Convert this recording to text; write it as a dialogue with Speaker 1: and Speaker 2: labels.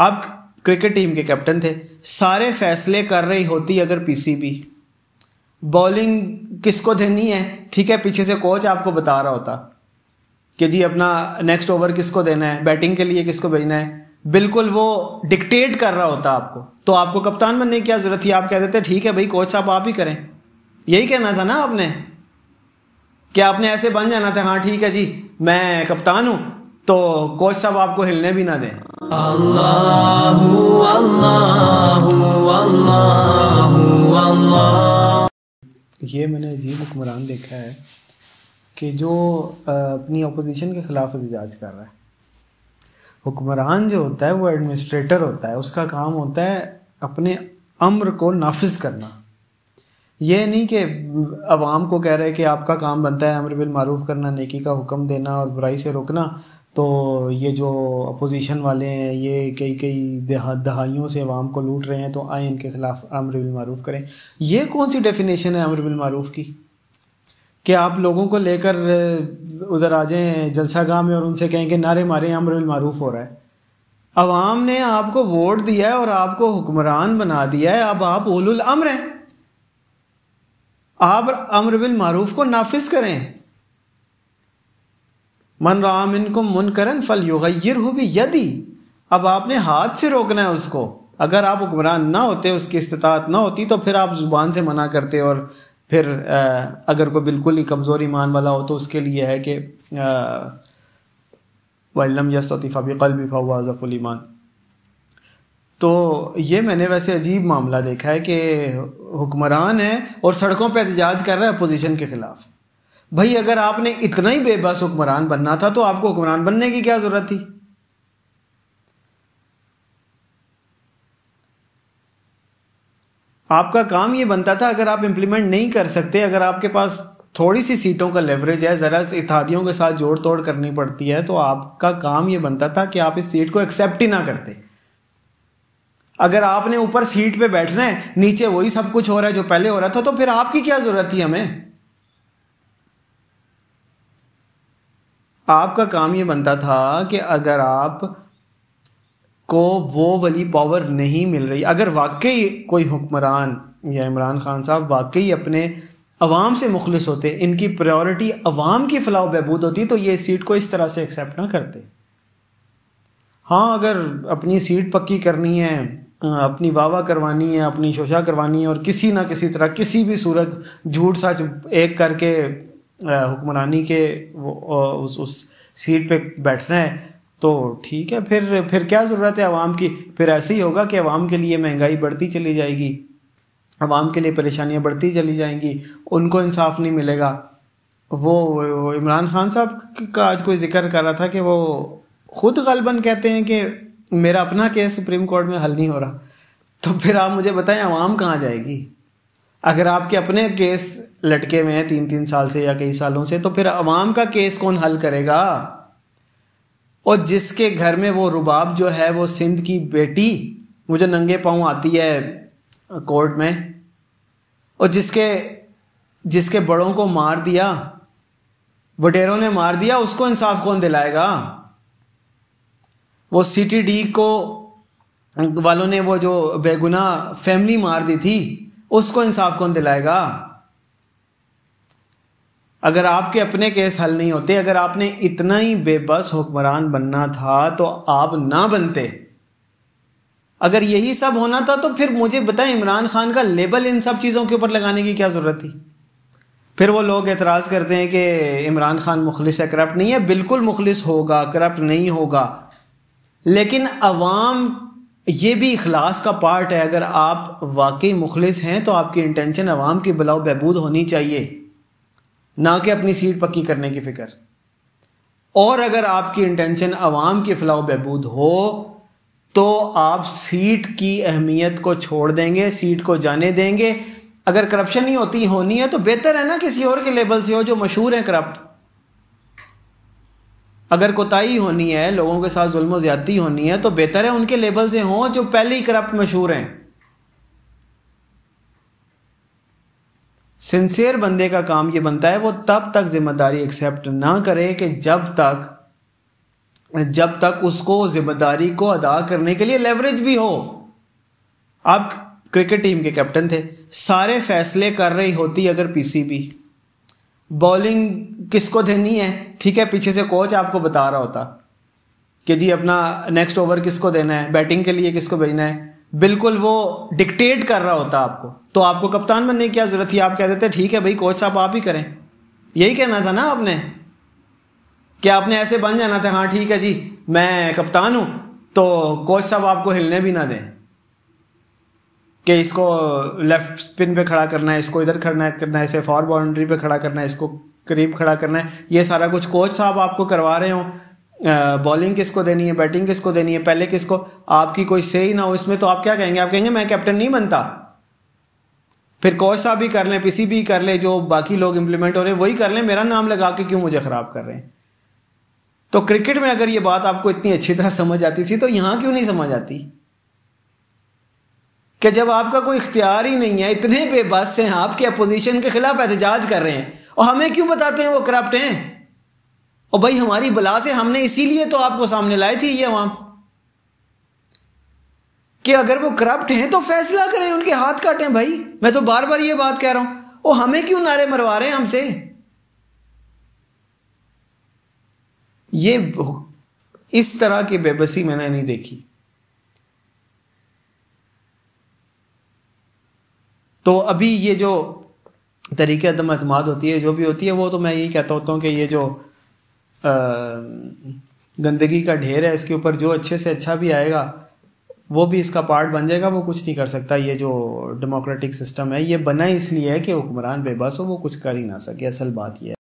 Speaker 1: आप cricket team के captain थे सारे फैसले कर रही होती अगर पीसीबी बॉलिंग किसको देनी है ठीक है पीछे से कोच आपको बता रहा होता कि जी अपना नेक्स्ट ओवर किसको देना है बैटिंग के लिए किसको भेजना है बिल्कुल वो डिक्टेट कर रहा होता आपको तो आपको कप्तान बनने की क्या ज़रूरत थी आप कह देते ठीक है भाई कोच साहब आप ही करें यही कहना था ना आपने कि आपने ऐसे बन जाना था हाँ ठीक है जी मैं कप्तान हूँ तो कोच साहब आपको हिलने भी ना दें ये मैंने अजीब हुक्मरान देखा है कि जो अपनी अपोजिशन के ख़िलाफ़ एहतजाज कर रहा है हुक्मरान जो होता है वो एडमिनिस्ट्रेटर होता है उसका काम होता है अपने अम्र को नाफिज करना ये नहीं कि आवाम को कह रहे हैं कि आपका काम बनता है अमर बिल मारूफ करना नेकी का हुक्म देना और बुराई से रोकना तो ये जो अपोजिशन वाले हैं ये कई कई दहाइयों से अवाम को लूट रहे हैं तो आए इनके खिलाफ अमर बिलमूफ करें ये कौन सी डेफिनेशन है अमर बिलमूफ की कि आप लोगों को लेकर उधर आ जाएं जलसागाह में और उनसे कहें कि नारे मारे अमर बिलमूफ हो रहा है अवाम ने आपको वोट दिया है और आपको हुक्मरान बना दिया है अब आप उल अमर हैं आप अमर बिलमूफ को नाफिज करें मन राम इनको मुनकरन फल युगैर हो भी यदि अब आपने हाथ से रोकना है उसको अगर आप हुक्मरान ना होते उसकी इस्तात ना होती तो फिर आप ज़ुबान से मना करते और फिर आ, अगर कोई बिल्कुल ही कमज़ोर ईमान वाला हो तो उसके लिए है कि वम यस्तफ़ा बिकल बिफा ईमान तो ये मैंने वैसे अजीब मामला देखा है कि हुक्मरान है और सड़कों पर एहतजाज कर रहा है अपोजिशन के ख़िलाफ़ भाई अगर आपने इतना ही बेबस हुक्मरान बनना था तो आपको हुक्मरान बनने की क्या ज़रूरत थी आपका काम यह बनता था अगर आप इंप्लीमेंट नहीं कर सकते अगर आपके पास थोड़ी सी सीटों का लेवरेज है ज़रा इतिहादियों के साथ जोड़ तोड़ करनी पड़ती है तो आपका काम यह बनता था कि आप इस सीट को एक्सेप्ट ही ना करते अगर आपने ऊपर सीट पे बैठना है नीचे वही सब कुछ हो रहा है जो पहले हो रहा था तो फिर आपकी क्या ज़रूरत थी हमें आपका काम ये बनता था कि अगर आप को वो वाली पावर नहीं मिल रही अगर वाकई कोई हुक्मरान या इमरान खान साहब वाकई अपने अवाम से मुखलिस होते इनकी प्रायोरिटी अवाम की फलाह बहबूद होती तो ये सीट को इस तरह से एक्सेप्ट ना करते हाँ अगर अपनी सीट पक्की करनी है अपनी वाह करवानी है अपनी शोशा करवानी है और किसी ना किसी तरह किसी भी सूरत झूठ सच एक करके हुक्मरानी के उस उस सीट पे बैठ रहे हैं तो ठीक है फिर फिर क्या ज़रूरत है आवाम की फिर ऐसे ही होगा कि आवाम के लिए महंगाई बढ़ती चली जाएगी आवाम के लिए परेशानियां बढ़ती चली जाएंगी उनको इंसाफ नहीं मिलेगा वो इमरान खान साहब का आज कोई जिक्र कर रहा था कि वो खुद गलबन कहते हैं कि मेरा अपना केस सुप्रीम कोर्ट में हल नहीं हो रहा तो फिर आप मुझे बताएं आवाम कहाँ जाएगी अगर आपके अपने केस लटके हुए हैं तीन तीन साल से या कई सालों से तो फिर अवाम का केस कौन हल करेगा और जिसके घर में वो रुबाब जो है वो सिंध की बेटी मुझे नंगे पाँव आती है कोर्ट में और जिसके जिसके बड़ों को मार दिया वटेरों ने मार दिया उसको इंसाफ कौन दिलाएगा वो सीटीडी को वालों ने वो जो बेगुना फैमिली मार दी थी उसको इंसाफ कौन दिलाएगा अगर आपके अपने केस हल नहीं होते अगर आपने इतना ही बेबस हुक्मरान बनना था तो आप ना बनते अगर यही सब होना था तो फिर मुझे बताएं इमरान खान का लेबल इन सब चीज़ों के ऊपर लगाने की क्या ज़रूरत थी फिर वो लोग एतराज़ करते हैं कि इमरान खान मुखलिस है करप्ट नहीं है बिल्कुल मुखलिस होगा करप्ट नहीं होगा लेकिन अवाम ये भी इखलास का पार्ट है अगर आप वाकई मुखलिस हैं तो आपकी इंटेंशन अवाम की बलाव बहबूद होनी चाहिए ना कि अपनी सीट पक्की करने की फ़िक्र और अगर आपकी इंटेंशन अवाम की फलाव बहबूद हो तो आप सीट की अहमियत को छोड़ देंगे सीट को जाने देंगे अगर करप्शन ही होती होनी है तो बेहतर है ना किसी और के लेबल से हो जो मशहूर हैं करप्ट अगर कोताही होनी है लोगों के साथ जुल्म ज़्यादती होनी है तो बेहतर है उनके लेबल से हों जो पहले ही करप्ट मशहूर हैं सिंसियर बंदे का काम ये बनता है वो तब तक जिम्मेदारी एक्सेप्ट ना करे कि जब तक जब तक उसको जिम्मेदारी को अदा करने के लिए लेवरेज भी हो आप क्रिकेट टीम के कैप्टन थे सारे फैसले कर रही होती अगर पीसीबी बॉलिंग किसको देनी है ठीक है पीछे से कोच आपको बता रहा होता कि जी अपना नेक्स्ट ओवर किसको देना है बैटिंग के लिए किसको भेजना है बिल्कुल वो डिक्टेट कर रहा होता आपको तो आपको कप्तान बनने की क्या जरूरत थी आप कह देते ठीक है भाई कोच साहब आप ही करें यही कहना था ना आपने कि आपने ऐसे बन जाना था हाँ ठीक है जी मैं कप्तान हूँ तो कोच साहब आपको हिलने भी ना दें कि इसको लेफ्ट स्पिन पे खड़ा करना है इसको इधर खड़ा करना है इसे फॉर बाउंड्री पे खड़ा करना है इसको करीब खड़ा करना है ये सारा कुछ कोच साहब आपको करवा रहे हो बॉलिंग किसको देनी है बैटिंग किसको देनी है पहले किसको आपकी कोई से ही ना हो इसमें तो आप क्या कहेंगे आप कहेंगे मैं कैप्टन नहीं बनता फिर कोच साहब भी कर लें पीसी भी कर लें जो बाकी लोग इंप्लीमेंट हो रहे हैं वही कर लें मेरा नाम लगा के क्यों मुझे ख़राब कर रहे हैं तो क्रिकेट में अगर ये बात आपको इतनी अच्छी तरह समझ आती थी तो यहां क्यों नहीं समझ आती कि जब आपका कोई इख्तियार ही नहीं है इतने बेबस हैं आपके अपोजिशन के खिलाफ एहतजाज कर रहे हैं और हमें क्यों बताते हैं वो करप्ट हैं और भाई हमारी बला से हमने इसीलिए तो आपको सामने लाए थी ये वहां कि अगर वो करप्ट हैं तो फैसला करें उनके हाथ काटें भाई मैं तो बार बार ये बात कह रहा हूं वो हमें क्यों नारे मरवा रहे हैं हमसे ये इस तरह की बेबसी मैंने नहीं देखी तो अभी ये जो तरीके दम अतमाद होती है जो भी होती है वो तो मैं यही कहता होता हूँ कि ये जो गंदगी का ढेर है इसके ऊपर जो अच्छे से अच्छा भी आएगा वो भी इसका पार्ट बन जाएगा वो कुछ नहीं कर सकता ये जो डेमोक्रेटिक सिस्टम है ये बना इसलिए है कि हुक्मरान बेबस हो वो कुछ कर ही ना सके असल बात यह है